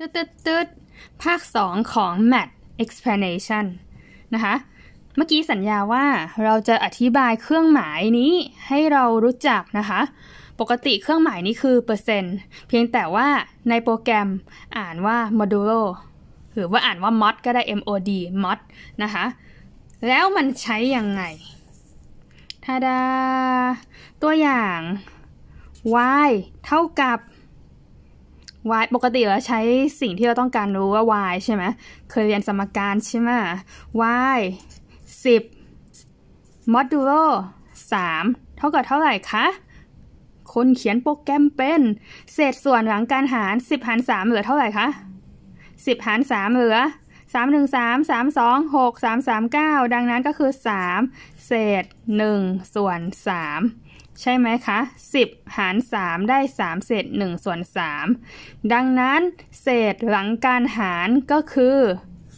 ตึ๊ดตึ๊ดตึ๊ด ภาค 2 ของ Math Explanation นะคะ เมื่อกี้สัญญาว่าเราจะอธิบายเครื่องหมายนี้ให้เรารู้จักนะคะ ปกติเครื่องหมายนี้คือเปอร์เซ็นต์ เพียงแต่ว่าในโปรแกรมอ่านว่า modulo หรือว่าอ่านว่า mod ก็ได้ mod mod นะคะ แล้วมันใช้ยังไงทาดาตัวอย่าง y เท่ากับ0 y ปกติเราใช้สิ่งที่เราต้องการรู้ว่า y ใช่ไหมเคยเรียนสมการใช่ไหม y 10 modulo 3เท่ากับเท่าไหร่คะคนเขียนโปรแกรมเป็น เศษส่วนหลังการหาร 10 หาร 3 เหลือเท่าไหร่คะ 10 หาร 3 เหลือ3 1 3 3 2 6 3 3 9 ดังนั้นก็คือ 3 เศษ1 ส่วน 3 ใช่ไหมคะ 10 หาร 3 ได้ 3 เศษ1 ส่วน 3 ดังนั้นเศษหลังการหารก็คือ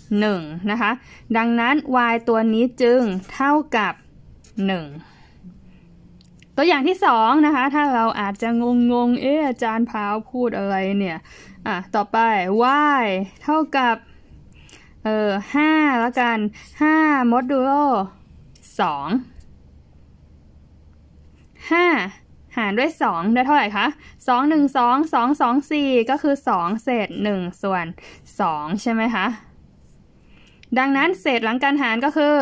1นะคะดังนั้น y ตัวนี้จึงเท่ากับ1ัวอย่างที่สองนะคะถ้าเราอาจจะงงงเอออาจารย์พาวพูดอะไรเนี่ยอ่ะต่อไป y เท่ากับเออห้าแล้วกันห้าโมดูโลสองห้าหารด้วยสองได้เท่าไหร่คะสองหนึ่งสองสองสองสี่ก็คือสองเศษหนึ่งส่วนสองใช่ไหมคะ ดังนั้นเศษหลังการหารก็คือ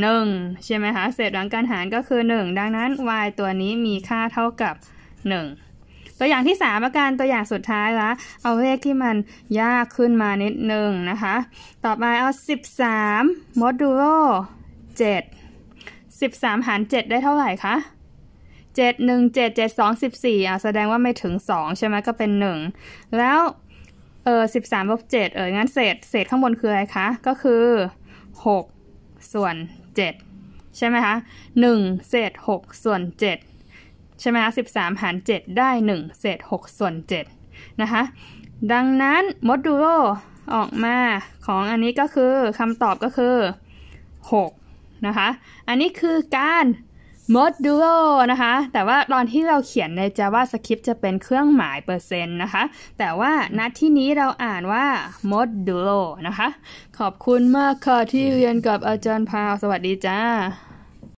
หนึ่งใช่ไหมคะเศษหลังการหารก็คือหนึ่งดังนั้น y ตัวนี้มีค่าเท่ากับหนึ่งตัวอย่างที่3อาการตัวอย่างสุดท้ายละเอาเลขที่มันยากขึ้นมานิดนึงนะคะ ต่อไปเอา 13 m มดูโล7 13 หาร 7 ได้เท่าไหร่คะ 7 1 7 7 2 14อ่ะแสดงว่าไม่ถึง 2 ใช่ไหมก็เป็น 1 แล้ว เออ13ลบ7เอองั้นเศษ เศษข้างบนคืออะไรคะ ก็คือ 6 ส่วน 7 ใช่ไหมคะ 1 เศษ6ส่วน 7ใช่ไหมคะสิบสามหารเจ็ดได้หนึ่งเศษหกส่วนเจ็ดนะคะ ดังนั้นมดดูโลออกมาของอันนี้ก็คือคำตอบก็คือ 6 นะคะ อันนี้คือการมดดูโลนะคะ แต่ว่าตอนที่เราเขียนใน JavaScript จะเป็นเครื่องหมายเปอร์เซ็นต์นะคะ แต่ว่านัดที่นี้เราอ่านว่ามดดูโลนะคะ ขอบคุณมากค่ะที่เรียนกับอาจารย์พาว สวัสดีจ้า